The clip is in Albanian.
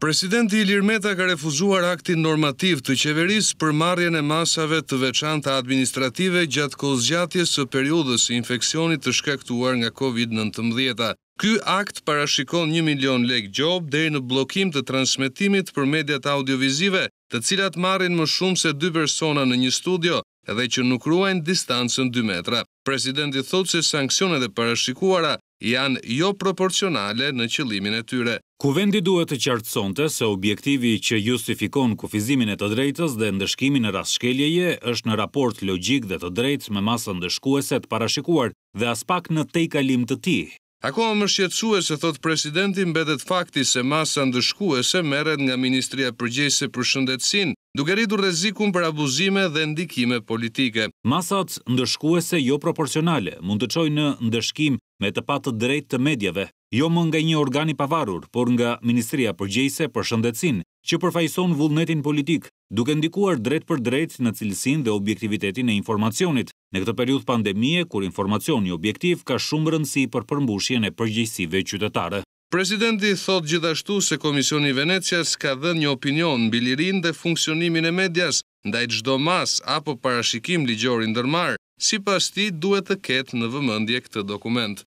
Presidenti Ilir Meta ka refuzuar aktin normativ të qeveris për marjen e masave të veçanta administrative gjatë kozgjatjes së periudës infekcionit të shkaktuar nga COVID-19. Ky akt parashikon një milion lek gjob dhe në blokim të transmitimit për mediat audiovizive, të cilat marrin më shumë se dy persona në një studio edhe që nuk ruajnë distancën 2 metra. Presidenti thotë se sankcionet e parashikuara janë jo proporcionale në qëlimin e tyre. Kuvendi duhet të qartësonte se objektivi që justifikon kufizimin e të drejtës dhe ndëshkimin e shkeljeje është në raport logik dhe të drejtës me ndëshkuese të parashikuar dhe aspak në te i kalim të ti. Ako më shqetsue se thot presidentin bedet fakti se masa ndëshkuese meret nga Ministria Përgjese për Shëndetsin, duke rritur rezikun për abuzime dhe ndikime politike. Masat ndëshkuese jo proporcionale mund të qoj në ndëshkim me të patë drejt të medjave, jo më nga një organi pavarur, por nga Ministria Përgjese për Shëndecin, që përfajson vullnetin politik, duke ndikuar drejt për drejt në cilësin dhe objektivitetin e informacionit, në këtë periud pandemie, kur informacioni objektiv ka shumë rëndësi për përmbushjen e përgjësive qytetare. Presidenti thot gjithashtu se Komisioni Venecias ka dhe një opinion në bilirin dhe funksionimin e medjas, ndaj gjdo mas apo parashikim ligjorin dërmar, si pas ti duhet të ketë në vëmëndje këtë dokument.